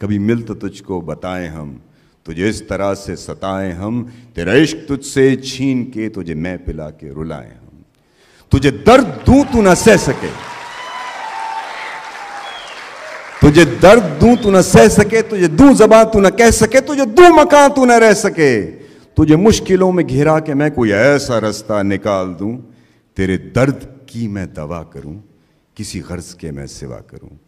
कभी मिल तो तुझको बताएं हम तुझे इस तरह से सताएं हम तेरा इश्क तुझसे छीन के तुझे मैं पिला के रुलाएं हम तुझे दर्द दूं तू ना सह सके तुझे दर्द दूं तू ना सह सके तुझे दूं जबान तू ना कह सके तुझे दूं मकान तू ना रह सके तुझे मुश्किलों में घिरा के मैं कोई ऐसा रास्ता निकाल दूं तेरे दर्द की मैं दवा करूं किसी गर्ज के मैं सेवा करूं